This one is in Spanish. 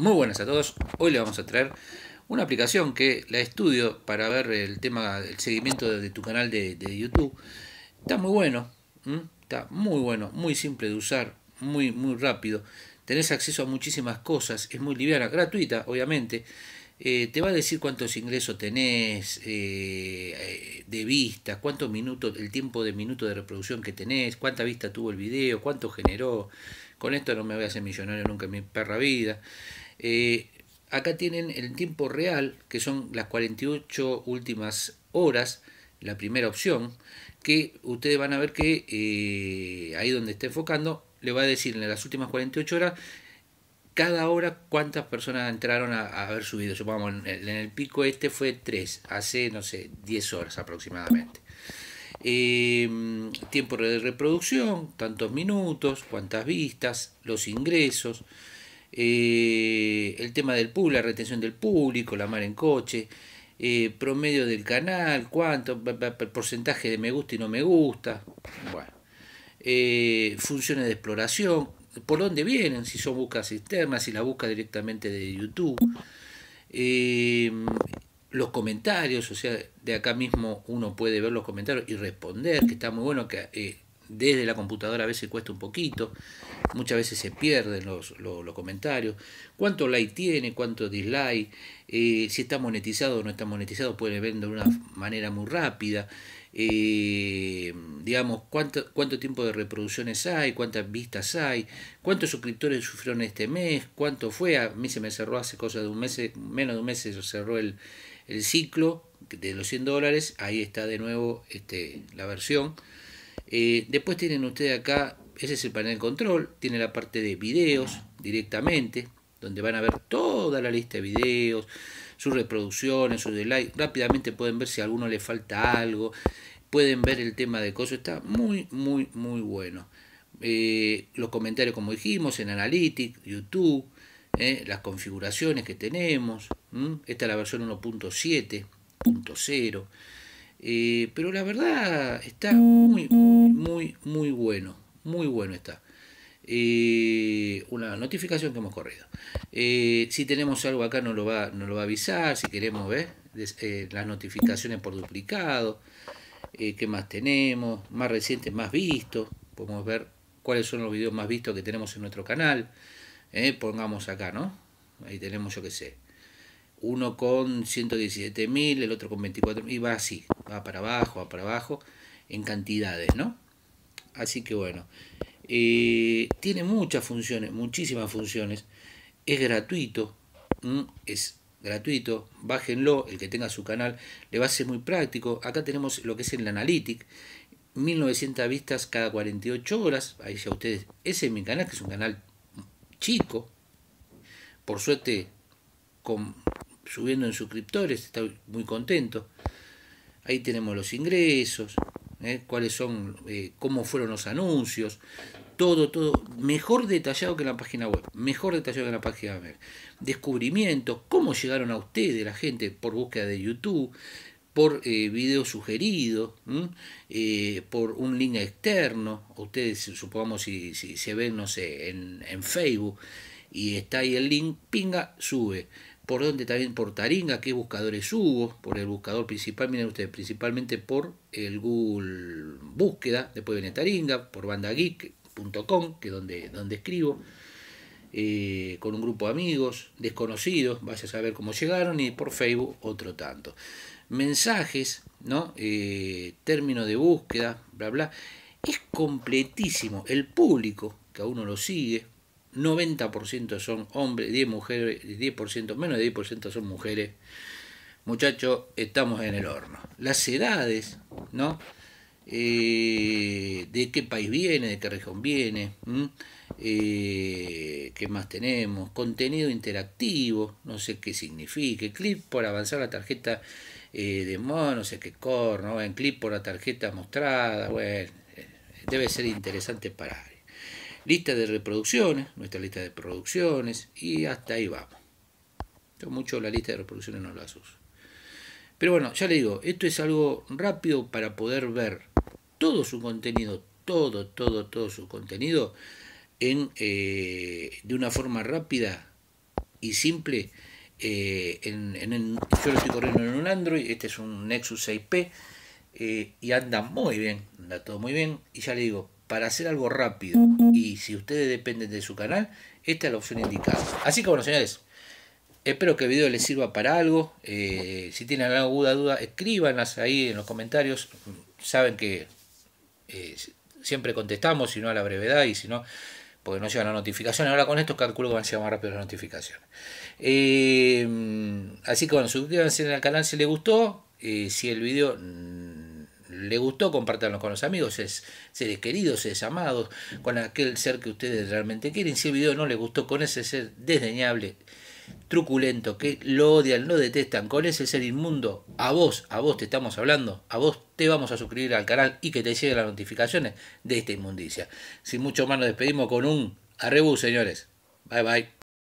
Muy buenas a todos. Hoy le vamos a traer una aplicación que la estudio para ver el tema, el seguimiento de, tu canal de, YouTube. Está muy bueno, está muy bueno, muy simple de usar, muy, muy rápido. Tenés acceso a muchísimas cosas, es muy liviana, gratuita, obviamente. Eh, te va a decir cuántos ingresos tenés eh, eh, de vistas, cuántos minutos, el tiempo de minuto de reproducción que tenés, cuánta vista tuvo el video, cuánto generó. Con esto no me voy a hacer millonario nunca en mi perra vida. Eh, acá tienen el tiempo real, que son las 48 últimas horas, la primera opción, que ustedes van a ver que eh, ahí donde está enfocando, le va a decir en las últimas 48 horas, cada hora cuántas personas entraron a, haber subido Supongamos, en el, pico este fue 3, hace, no sé, 10 horas aproximadamente. Eh, tiempo de reproducción, tantos minutos, cuántas vistas, los ingresos. Eh, el tema del público, la retención del público, la mar en coche, eh, promedio del canal, cuánto, porcentaje de me gusta y no me gusta, bueno, eh, funciones de exploración, por dónde vienen, si son buscas externas, si la busca directamente de YouTube, los comentarios, o sea, de acá mismo uno puede ver los comentarios y responder, que está muy bueno que desde la computadora a veces cuesta un poquito, muchas veces se pierden los, los, comentarios, cuánto like tiene, cuánto dislike, eh, si está monetizado o no está monetizado, puede vender de una manera muy rápida, eh, digamos, cuánto, cuánto tiempo de reproducciones hay, cuántas vistas hay, cuántos suscriptores sufrieron este mes, cuánto fue, a mí se me cerró hace cosa de un mes, menos de un mes se cerró el, el ciclo de los 100 dólares, ahí está de nuevo este, la versión. Eh, después tienen ustedes acá, ese es el panel de control, tiene la parte de videos directamente, donde van a ver toda la lista de videos, sus reproducciones, sus likes. Rápidamente pueden ver si a alguno le falta algo. Pueden ver el tema de cosas. Está muy, muy, muy bueno. Eh, los comentarios, como dijimos, en Analytics, YouTube, eh, las configuraciones que tenemos. Esta es la versión 1.7.0. Eh, pero la verdad está muy, muy, muy bueno. Muy bueno está. Eh, una notificación que hemos corrido. Eh, si tenemos algo acá nos lo va, lo va a avisar. Si queremos ver las notificaciones por duplicado. ¿Qué más tenemos? Más recientes, más vistos. Podemos ver cuáles son los videos más vistos que tenemos en nuestro canal. pongamos acá, ¿no? Ahí tenemos, yo qué sé uno con 117.000 el otro con 24.000 y va así va para abajo, va para abajo, en cantidades, ¿no? Así que bueno, eh, tiene muchas funciones, muchísimas funciones, es gratuito, es gratuito, bájenlo, el que tenga su canal, le va a ser muy práctico. Acá tenemos lo que es el Analytic, 1900 vistas cada 48 horas, ahí ya ustedes, ese es mi canal, que es un canal chico, por suerte con, subiendo en suscriptores, estoy muy contento. Ahí tenemos los ingresos, ¿eh? cuáles son, eh, cómo fueron los anuncios, todo, todo, mejor detallado que la página web, mejor detallado que la página web. descubrimiento cómo llegaron a ustedes la gente por búsqueda de YouTube, por eh, video sugerido, eh, por un link externo, ustedes supongamos si, se ven, no sé, en, en, Facebook y está ahí el link, pinga, sube por dónde también por Taringa, qué buscadores hubo, por el buscador principal, miren ustedes, principalmente por el Google Búsqueda, después viene Taringa, por bandageek.com, que es donde, donde escribo, eh, con un grupo de amigos, desconocidos, vaya a saber cómo llegaron, y por Facebook otro tanto. Mensajes, ¿no? Eh, término de búsqueda, bla, bla. Es completísimo. El público, que a uno lo sigue, 90% son hombres, 10 mujeres, 10%, menos de 10% son mujeres. Muchachos, estamos en el horno. Las edades, ¿no? Eh, de qué país viene, de qué región viene, eh, qué más tenemos, contenido interactivo, no sé qué significa, clip por avanzar la tarjeta eh, de Mono, no sé qué corno, clip por la tarjeta mostrada, bueno, debe ser interesante para Lista de reproducciones, nuestra lista de producciones y hasta ahí vamos. Yo mucho la lista de reproducciones no las uso. Pero bueno, ya le digo, esto es algo rápido para poder ver todo su contenido, todo, todo, todo su contenido eh, de una forma rápida y simple. Eh, en, yo lo estoy corriendo en un Android, este es un Nexus 6P eh, y anda muy bien, anda todo muy bien. Y ya le digo, para hacer algo rápido y si ustedes dependen de su canal, esta es la opción indicada. Así que bueno, señores, espero que el video les sirva para algo. Eh, si tienen alguna duda, escríbanlas ahí en los comentarios. Saben que eh, siempre contestamos, si no a la brevedad y si no, porque no llegan las notificaciones. Ahora con esto calculo que van a llegar más rápido las notificaciones. Eh, así que bueno, suscríbanse al canal si les gustó. si el video le gustó, compártanlo con los amigos, es seres queridos, seres amados, con aquel ser que ustedes realmente quieren. Si el video no le gustó, con ese ser desdeñable, truculento, que lo odian, lo detestan, con ese ser inmundo, a vos, a vos te estamos hablando, a vos te vamos a suscribir al canal y que te lleguen las notificaciones de esta inmundicia. Sin mucho más nos despedimos con un arrebu, señores. Bye bye.